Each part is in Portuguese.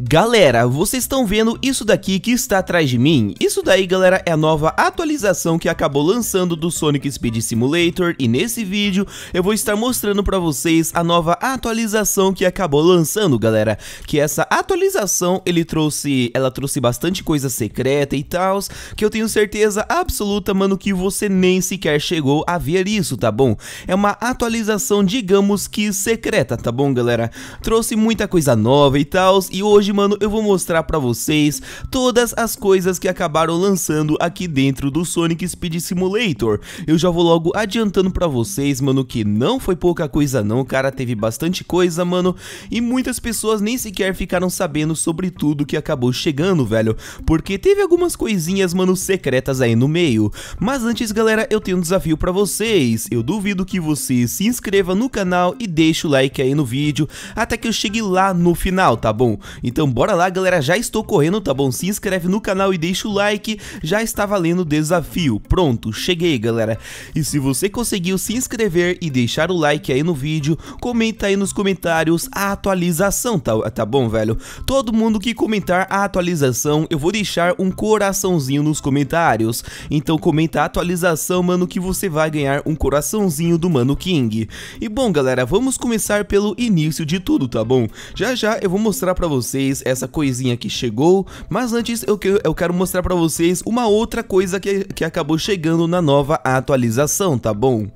Galera, vocês estão vendo isso daqui que está atrás de mim? Isso daí, galera, é a nova atualização que acabou lançando do Sonic Speed Simulator e nesse vídeo eu vou estar mostrando para vocês a nova atualização que acabou lançando, galera. Que essa atualização, ele trouxe, ela trouxe bastante coisa secreta e tal, que eu tenho certeza absoluta, mano, que você nem sequer chegou a ver isso, tá bom? É uma atualização, digamos que secreta, tá bom, galera? Trouxe muita coisa nova e tal, e hoje hoje, mano, eu vou mostrar pra vocês todas as coisas que acabaram lançando aqui dentro do Sonic Speed Simulator. Eu já vou logo adiantando pra vocês, mano, que não foi pouca coisa não, cara, teve bastante coisa, mano, e muitas pessoas nem sequer ficaram sabendo sobre tudo que acabou chegando, velho, porque teve algumas coisinhas, mano, secretas aí no meio. Mas antes, galera, eu tenho um desafio pra vocês. Eu duvido que você se inscreva no canal e deixe o like aí no vídeo até que eu chegue lá no final, tá bom? Então então bora lá galera, já estou correndo, tá bom? Se inscreve no canal e deixa o like, já está valendo o desafio. Pronto, cheguei galera. E se você conseguiu se inscrever e deixar o like aí no vídeo, comenta aí nos comentários a atualização, tá, tá bom velho? Todo mundo que comentar a atualização, eu vou deixar um coraçãozinho nos comentários. Então comenta a atualização, mano, que você vai ganhar um coraçãozinho do Mano King. E bom galera, vamos começar pelo início de tudo, tá bom? Já já eu vou mostrar pra vocês vocês essa coisinha que chegou, mas antes eu, que, eu quero mostrar pra vocês uma outra coisa que, que acabou chegando na nova atualização, tá bom?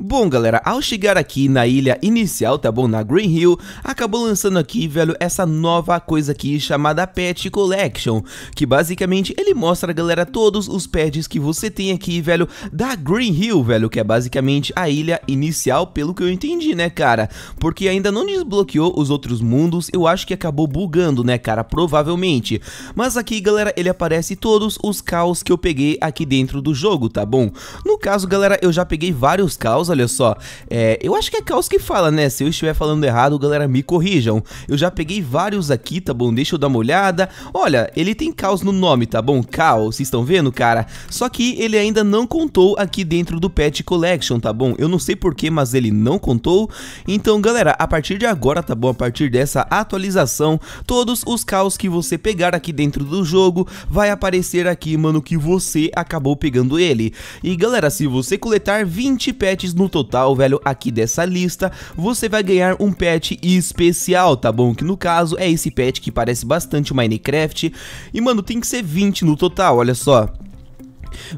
Bom, galera, ao chegar aqui na ilha inicial, tá bom, na Green Hill, acabou lançando aqui, velho, essa nova coisa aqui chamada Pet Collection, que basicamente ele mostra, galera, todos os pets que você tem aqui, velho, da Green Hill, velho, que é basicamente a ilha inicial, pelo que eu entendi, né, cara? Porque ainda não desbloqueou os outros mundos, eu acho que acabou bugando, né, cara, provavelmente. Mas aqui, galera, ele aparece todos os caos que eu peguei aqui dentro do jogo, tá bom? No caso, galera, eu já peguei vários caos, olha só. É, eu acho que é Caos que fala, né? Se eu estiver falando errado, galera, me corrijam. Eu já peguei vários aqui, tá bom? Deixa eu dar uma olhada. Olha, ele tem Caos no nome, tá bom? Caos, vocês estão vendo, cara? Só que ele ainda não contou aqui dentro do Pet Collection, tá bom? Eu não sei porquê, mas ele não contou. Então, galera, a partir de agora, tá bom? A partir dessa atualização, todos os Caos que você pegar aqui dentro do jogo vai aparecer aqui, mano, que você acabou pegando ele. E, galera, se você coletar 20 pets no total, velho, aqui dessa lista, você vai ganhar um pet especial, tá bom? Que no caso é esse pet que parece bastante o Minecraft. E, mano, tem que ser 20 no total, olha só.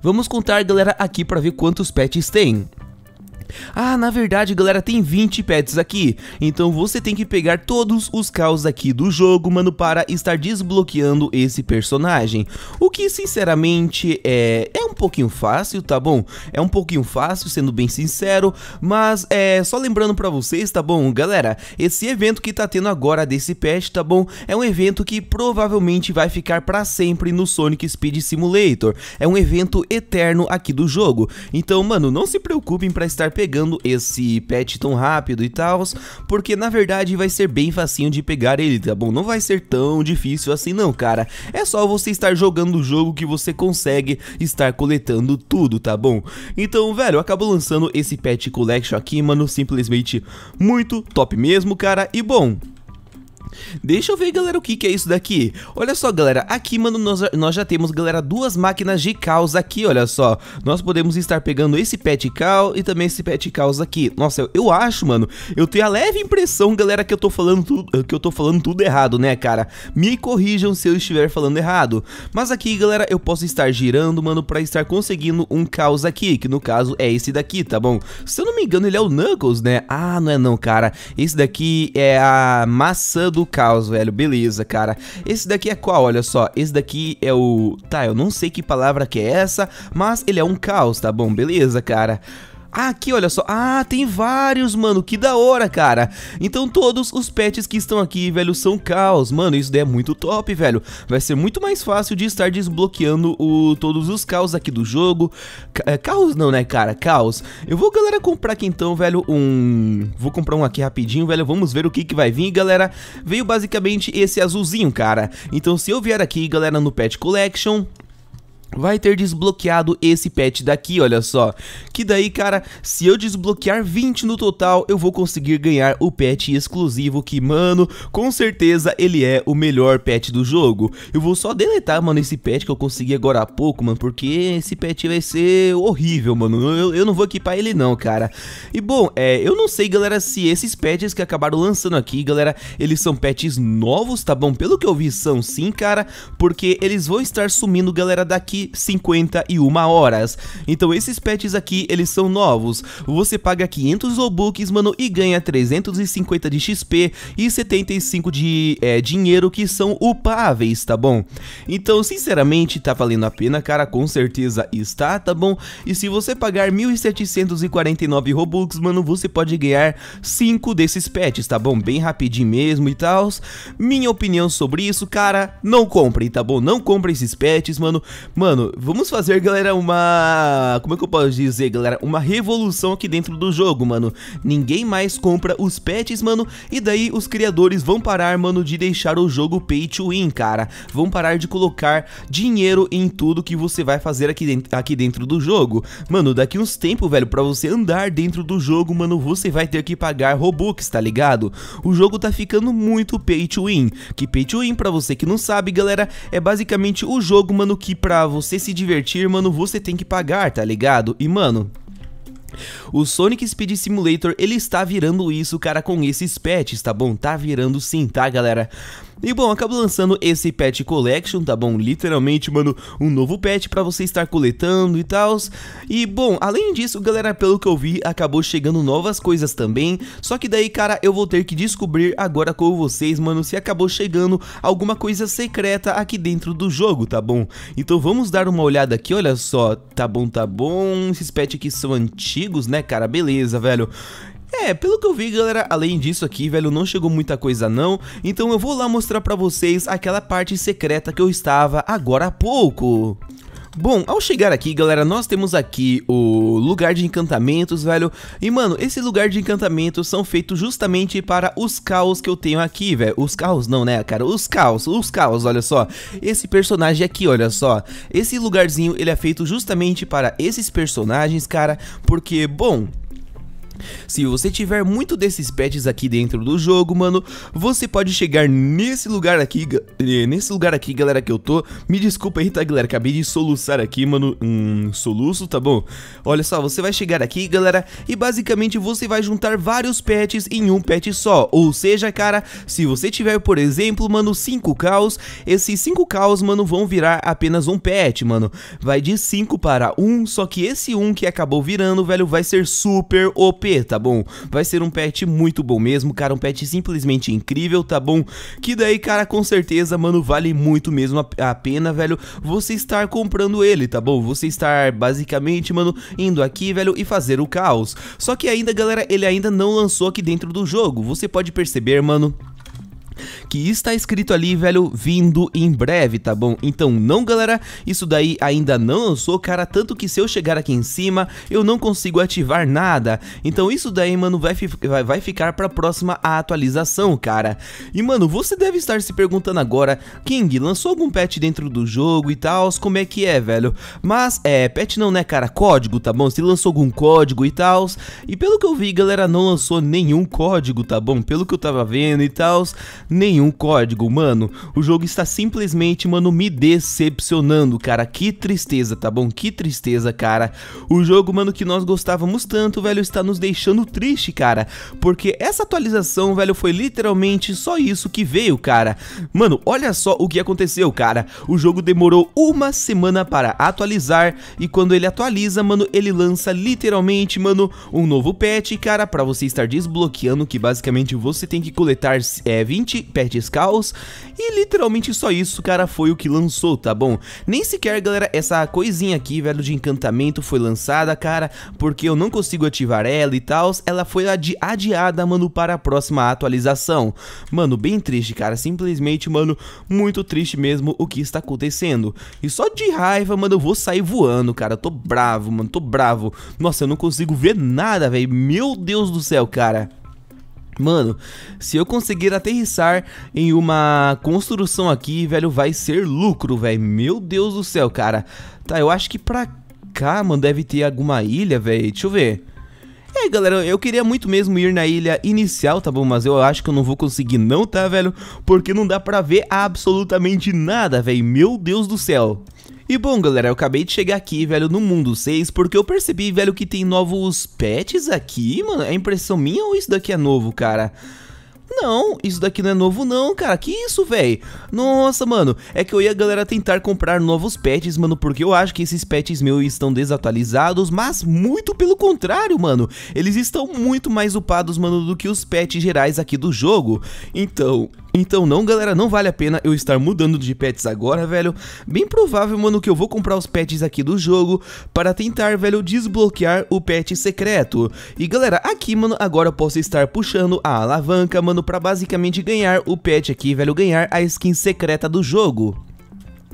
Vamos contar, galera, aqui pra ver quantos pets tem. Ah, na verdade, galera, tem 20 pets aqui. Então você tem que pegar todos os caos aqui do jogo, mano, para estar desbloqueando esse personagem. O que, sinceramente, é, é um pouquinho fácil, tá bom? É um pouquinho fácil, sendo bem sincero, mas é só lembrando pra vocês, tá bom, galera? Esse evento que tá tendo agora desse pet, tá bom? É um evento que provavelmente vai ficar pra sempre no Sonic Speed Simulator. É um evento eterno aqui do jogo. Então, mano, não se preocupem pra estar pegando esse pet tão rápido e tal, porque na verdade vai ser bem facinho de pegar ele, tá bom? Não vai ser tão difícil assim não, cara. É só você estar jogando o jogo que você consegue estar coletando tudo, tá bom? Então, velho, eu acabo lançando esse pet collection aqui, mano, simplesmente muito top mesmo, cara. E bom, Deixa eu ver, galera, o que, que é isso daqui. Olha só, galera, aqui, mano, nós, nós já temos, galera, duas máquinas de caos aqui, olha só. Nós podemos estar pegando esse pet cal e também esse pet caos aqui. Nossa, eu, eu, acho, mano, eu tenho a leve impressão, galera, que eu tô falando tudo, que eu tô falando tudo errado, né, cara? Me corrijam se eu estiver falando errado. Mas aqui, galera, eu posso estar girando, mano, pra estar conseguindo um caos aqui, que no caso é esse daqui, tá bom? Se eu não me engano, ele é o Knuckles, né? Ah, não é não, cara. Esse daqui é a maçã do do caos, velho. Beleza, cara. Esse daqui é qual? Olha só. Esse daqui é o... Tá, eu não sei que palavra que é essa, mas ele é um caos, tá bom? Beleza, cara. Ah, aqui, olha só. Ah, tem vários, mano. Que da hora, cara. Então todos os pets que estão aqui, velho, são caos. Mano, isso daí é muito top, velho. Vai ser muito mais fácil de estar desbloqueando o, todos os caos aqui do jogo. Ca é, caos não, né, cara? Caos. Eu vou, galera, comprar aqui então, velho, um... Vou comprar um aqui rapidinho, velho. Vamos ver o que que vai vir, galera. Veio basicamente esse azulzinho, cara. Então se eu vier aqui, galera, no Pet Collection vai ter desbloqueado esse pet daqui, olha só. Que daí, cara, se eu desbloquear 20 no total, eu vou conseguir ganhar o pet exclusivo que, mano, com certeza ele é o melhor pet do jogo. Eu vou só deletar, mano, esse pet que eu consegui agora há pouco, mano, porque esse pet vai ser horrível, mano. Eu, eu não vou equipar ele não, cara. E bom, é, eu não sei, galera, se esses pets que acabaram lançando aqui, galera, eles são pets novos, tá bom? Pelo que eu vi, são sim, cara, porque eles vão estar sumindo, galera, daqui e 51 horas. Então esses pets aqui, eles são novos. Você paga 500 Robux, mano, e ganha 350 de XP e 75 de é, dinheiro que são upáveis, tá bom? Então, sinceramente, tá valendo a pena, cara, com certeza está, tá bom? E se você pagar 1.749 Robux, mano, você pode ganhar 5 desses pets, tá bom? Bem rapidinho mesmo e tal. Minha opinião sobre isso, cara, não compre, tá bom? Não compre esses pets, mano. Mano, mano, vamos fazer, galera, uma... Como é que eu posso dizer, galera? Uma revolução aqui dentro do jogo, mano. Ninguém mais compra os pets, mano, e daí os criadores vão parar, mano, de deixar o jogo pay to win, cara. Vão parar de colocar dinheiro em tudo que você vai fazer aqui dentro, aqui dentro do jogo. Mano, daqui uns tempos, velho, pra você andar dentro do jogo, mano, você vai ter que pagar Robux, tá ligado? O jogo tá ficando muito pay to win. Que pay to win, pra você que não sabe, galera, é basicamente o jogo, mano, que pra você você se divertir, mano, você tem que pagar, tá ligado? E, mano, o Sonic Speed Simulator, ele está virando isso, cara, com esses patches, tá bom? Tá virando sim, tá, galera? E bom, acabo lançando esse Pet Collection, tá bom? Literalmente, mano, um novo pet pra você estar coletando e tal. E bom, além disso, galera, pelo que eu vi, acabou chegando novas coisas também. Só que daí, cara, eu vou ter que descobrir agora com vocês, mano, se acabou chegando alguma coisa secreta aqui dentro do jogo, tá bom? Então vamos dar uma olhada aqui, olha só. Tá bom, tá bom. Esses pets aqui são antigos, né, cara? Beleza, velho. É, pelo que eu vi, galera, além disso aqui, velho, não chegou muita coisa não, então eu vou lá mostrar pra vocês aquela parte secreta que eu estava agora há pouco. Bom, ao chegar aqui, galera, nós temos aqui o lugar de encantamentos, velho. E, mano, esse lugar de encantamentos são feitos justamente para os caos que eu tenho aqui, velho. Os caos não, né, cara? Os caos, os caos, olha só. Esse personagem aqui, olha só. Esse lugarzinho, ele é feito justamente para esses personagens, cara. Porque, bom, se você tiver muito desses pets aqui dentro do jogo, mano, você pode chegar nesse lugar aqui, eh, nesse lugar aqui, galera, que eu tô. Me desculpa aí, tá, galera? Acabei de soluçar aqui, mano, um soluço, tá bom? Olha só, você vai chegar aqui, galera, e basicamente você vai juntar vários pets em um pet só. Ou seja, cara, se você tiver, por exemplo, mano, 5 caos, esses 5 caos, mano, vão virar apenas um pet, mano. Vai de 5 para 1, um, só que esse 1 um que acabou virando, velho, vai ser super OP tá bom? Vai ser um patch muito bom mesmo, cara, um patch simplesmente incrível, tá bom? Que daí, cara, com certeza, mano, vale muito mesmo a, a pena, velho, você estar comprando ele, tá bom? Você estar, basicamente, mano, indo aqui, velho, e fazer o caos. Só que ainda, galera, ele ainda não lançou aqui dentro do jogo, você pode perceber, mano que está escrito ali, velho, vindo em breve, tá bom? Então não, galera, isso daí ainda não lançou, cara, tanto que se eu chegar aqui em cima, eu não consigo ativar nada. Então isso daí, mano, vai, fi vai, ficar pra próxima atualização, cara. E, mano, você deve estar se perguntando agora, King, lançou algum patch dentro do jogo e tal, como é que é, velho? Mas, é, patch não, né, cara, código, tá bom? Se lançou algum código e tal, e pelo que eu vi, galera, não lançou nenhum código, tá bom? Pelo que eu tava vendo e tal, nenhum código, mano. O jogo está simplesmente, mano, me decepcionando, cara. Que tristeza, tá bom? Que tristeza, cara. O jogo, mano, que nós gostávamos tanto, velho, está nos deixando triste, cara. Porque essa atualização, velho, foi literalmente só isso que veio, cara. Mano, olha só o que aconteceu, cara. O jogo demorou uma semana para atualizar e quando ele atualiza, mano, ele lança literalmente, mano, um novo patch, cara, para você estar desbloqueando que basicamente você tem que coletar é, 20 perde, caos Skulls, e literalmente só isso, cara, foi o que lançou, tá bom? Nem sequer, galera, essa coisinha aqui, velho, de encantamento foi lançada, cara, porque eu não consigo ativar ela e tal, ela foi adi adiada, mano, para a próxima atualização. Mano, bem triste, cara, simplesmente, mano, muito triste mesmo o que está acontecendo. E só de raiva, mano, eu vou sair voando, cara, tô bravo, mano, tô bravo. Nossa, eu não consigo ver nada, velho, meu Deus do céu, cara. Mano, se eu conseguir aterrissar em uma construção aqui, velho, vai ser lucro, velho. Meu Deus do céu, cara. Tá, eu acho que pra cá, mano, deve ter alguma ilha, velho. Deixa eu ver. É, galera, eu queria muito mesmo ir na ilha inicial, tá bom? Mas eu acho que eu não vou conseguir não, tá, velho? Porque não dá pra ver absolutamente nada, velho. Meu Deus do céu. E bom, galera, eu acabei de chegar aqui, velho, no mundo 6, porque eu percebi, velho, que tem novos pets aqui, mano. É impressão minha ou isso daqui é novo, cara? Não, isso daqui não é novo não, cara. Que isso, velho? Nossa, mano. É que eu ia, galera, tentar comprar novos patches, mano, porque eu acho que esses patches meus estão desatualizados, mas muito pelo contrário, mano. Eles estão muito mais upados, mano, do que os patches gerais aqui do jogo. Então, então não, galera, não vale a pena eu estar mudando de pets agora, velho. Bem provável, mano, que eu vou comprar os pets aqui do jogo para tentar, velho, desbloquear o pet secreto. E, galera, aqui, mano, agora eu posso estar puxando a alavanca, mano, para basicamente ganhar o pet aqui, velho, ganhar a skin secreta do jogo.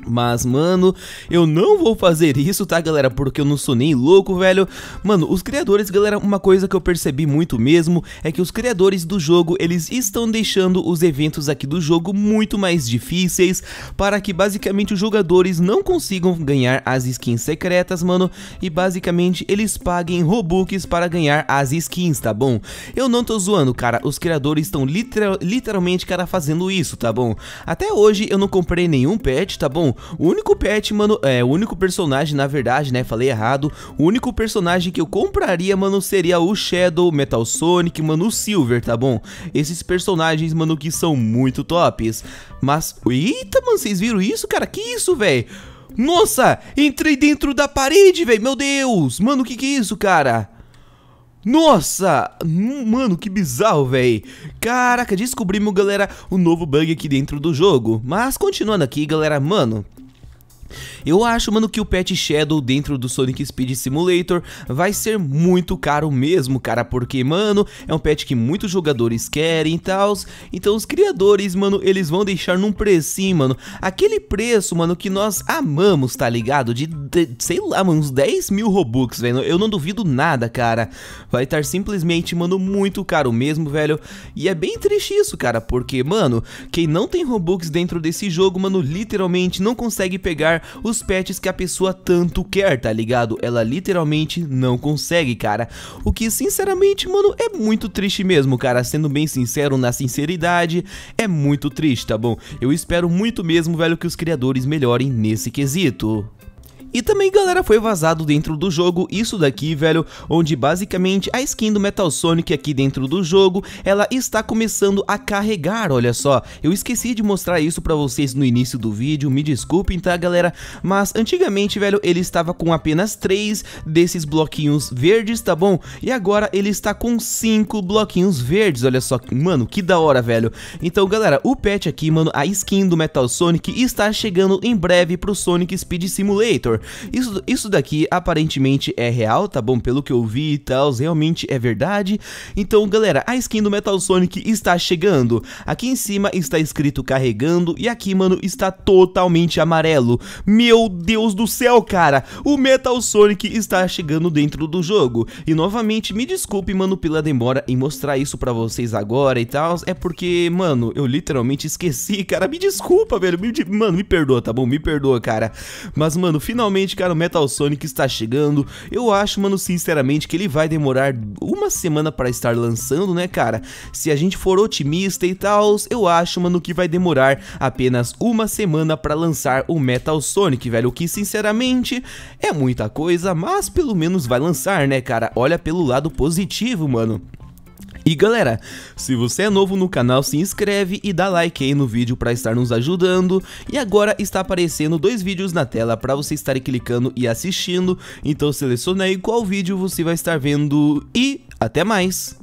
Mas, mano, eu não vou fazer isso, tá, galera? Porque eu não sou nem louco, velho. Mano, os criadores, galera, uma coisa que eu percebi muito mesmo é que os criadores do jogo, eles estão deixando os eventos aqui do jogo muito mais difíceis para que, basicamente, os jogadores não consigam ganhar as skins secretas, mano, e, basicamente, eles paguem Robux para ganhar as skins, tá bom? Eu não tô zoando, cara, os criadores estão literal, literalmente, cara, fazendo isso, tá bom? Até hoje eu não comprei nenhum pet, tá bom? O único pet, mano, é, o único personagem, na verdade, né, falei errado, o único personagem que eu compraria, mano, seria o Shadow, Metal Sonic, mano, o Silver, tá bom? Esses personagens, mano, que são muito tops. Mas, eita, mano, vocês viram isso, cara? Que isso, velho? Nossa, entrei dentro da parede, velho, meu Deus! Mano, o que que é isso, cara? Nossa, mano, que bizarro, véi. Caraca, descobrimos, galera, um novo bug aqui dentro do jogo. Mas continuando aqui, galera, mano... Eu acho, mano, que o Pet Shadow dentro do Sonic Speed Simulator vai ser muito caro mesmo, cara, porque, mano, é um pet que muitos jogadores querem e tal, então os criadores, mano, eles vão deixar num precinho, mano, aquele preço, mano, que nós amamos, tá ligado? De, de sei lá, mano, uns 10 mil Robux, velho, eu não duvido nada, cara, vai estar simplesmente, mano, muito caro mesmo, velho, e é bem triste isso, cara, porque, mano, quem não tem Robux dentro desse jogo, mano, literalmente não consegue pegar os pets que a pessoa tanto quer, tá ligado? Ela literalmente não consegue, cara. O que, sinceramente, mano, é muito triste mesmo, cara. Sendo bem sincero, na sinceridade, é muito triste, tá bom? Eu espero muito mesmo, velho, que os criadores melhorem nesse quesito. E também, galera, foi vazado dentro do jogo isso daqui, velho, onde basicamente a skin do Metal Sonic aqui dentro do jogo, ela está começando a carregar, olha só. Eu esqueci de mostrar isso pra vocês no início do vídeo, me desculpem, tá, galera? Mas antigamente, velho, ele estava com apenas 3 desses bloquinhos verdes, tá bom? E agora ele está com 5 bloquinhos verdes, olha só, mano, que da hora, velho. Então, galera, o patch aqui, mano, a skin do Metal Sonic está chegando em breve pro Sonic Speed Simulator. Isso, isso daqui aparentemente é real, tá bom? Pelo que eu vi e tal, realmente é verdade. Então, galera, a skin do Metal Sonic está chegando. Aqui em cima está escrito carregando e aqui, mano, está totalmente amarelo. Meu Deus do céu, cara! O Metal Sonic está chegando dentro do jogo. E novamente, me desculpe, mano, pela demora em mostrar isso pra vocês agora e tal. É porque, mano, eu literalmente esqueci, cara. Me desculpa, velho. Me, mano, me perdoa, tá bom? Me perdoa, cara. Mas, mano, finalmente Finalmente, cara, o Metal Sonic está chegando. Eu acho, mano, sinceramente, que ele vai demorar uma semana para estar lançando, né, cara? Se a gente for otimista e tal, eu acho, mano, que vai demorar apenas uma semana para lançar o Metal Sonic, velho. O que, sinceramente, é muita coisa, mas pelo menos vai lançar, né, cara? Olha pelo lado positivo, mano. E galera, se você é novo no canal, se inscreve e dá like aí no vídeo para estar nos ajudando. E agora está aparecendo dois vídeos na tela para você estar clicando e assistindo, então selecione aí qual vídeo você vai estar vendo e até mais!